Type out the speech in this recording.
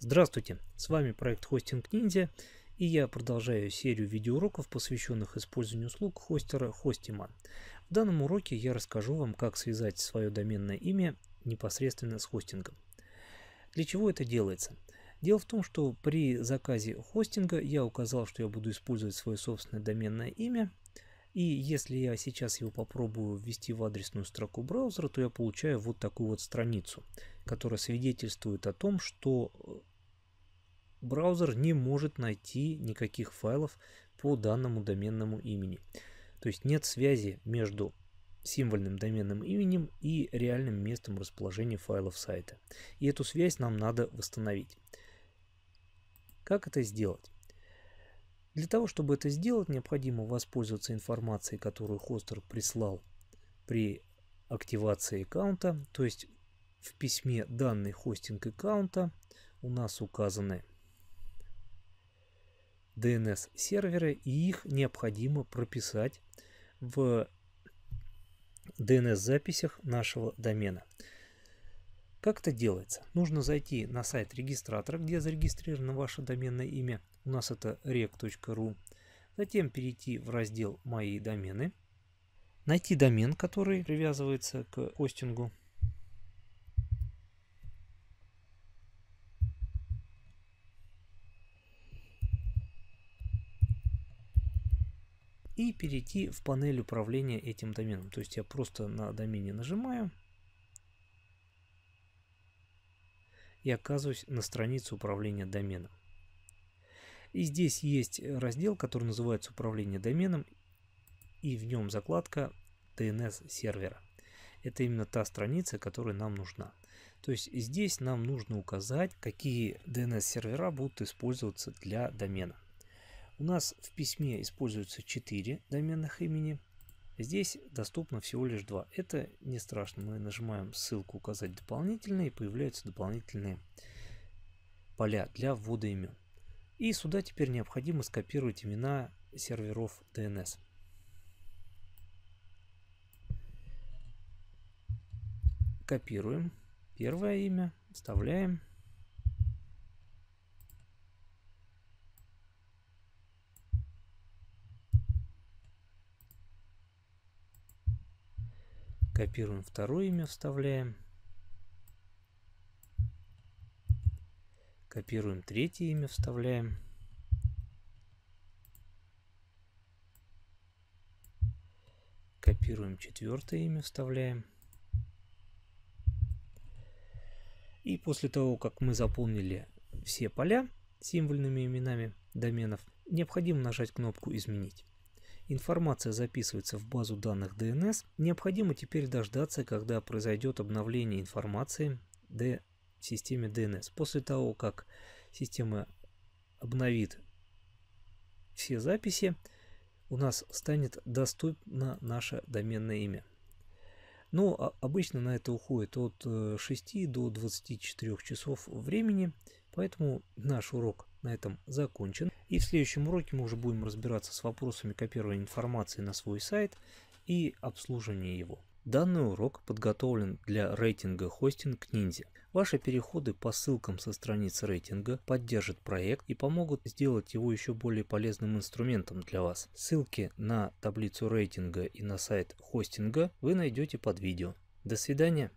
Здравствуйте, с вами проект Хостинг Ниндзя, и я продолжаю серию видеоуроков, посвященных использованию услуг хостера Хостима. В данном уроке я расскажу вам, как связать свое доменное имя непосредственно с хостингом. Для чего это делается? Дело в том, что при заказе хостинга я указал, что я буду использовать свое собственное доменное имя, и если я сейчас его попробую ввести в адресную строку браузера, то я получаю вот такую вот страницу, которая свидетельствует о том, что э, браузер не может найти никаких файлов по данному доменному имени. То есть нет связи между символьным доменным именем и реальным местом расположения файлов сайта. И эту связь нам надо восстановить. Как это сделать? Для того, чтобы это сделать, необходимо воспользоваться информацией, которую хостер прислал при активации аккаунта, то есть в письме данные хостинг аккаунта у нас указаны DNS-серверы, и их необходимо прописать в DNS-записях нашего домена. Как это делается? Нужно зайти на сайт регистратора, где зарегистрировано ваше доменное имя. У нас это reg.ru. Затем перейти в раздел «Мои домены». Найти домен, который привязывается к хостингу. и перейти в панель управления этим доменом. То есть я просто на домене нажимаю и оказываюсь на странице управления доменом. И здесь есть раздел, который называется «Управление доменом», и в нем закладка DNS сервера. Это именно та страница, которая нам нужна. То есть здесь нам нужно указать, какие DNS сервера будут использоваться для домена. У нас в письме используются 4 доменных имени. Здесь доступно всего лишь 2. Это не страшно. Мы нажимаем ссылку «Указать дополнительные» и появляются дополнительные поля для ввода имен. И сюда теперь необходимо скопировать имена серверов DNS. Копируем первое имя, вставляем. Копируем второе имя, вставляем. Копируем третье имя, вставляем. Копируем четвертое имя, вставляем. И после того, как мы заполнили все поля символьными именами доменов, необходимо нажать кнопку «Изменить» информация записывается в базу данных DNS, необходимо теперь дождаться, когда произойдет обновление информации D системе DNS. После того, как система обновит все записи, у нас станет доступно наше доменное имя. Но ну, а, обычно на это уходит от 6 э, до 24 часов времени. Поэтому наш урок на этом закончен. И в следующем уроке мы уже будем разбираться с вопросами копирования информации на свой сайт и обслуживания его. Данный урок подготовлен для рейтинга хостинг Ниндзя. Ваши переходы по ссылкам со страниц рейтинга поддержат проект и помогут сделать его еще более полезным инструментом для вас. Ссылки на таблицу рейтинга и на сайт хостинга вы найдете под видео. До свидания!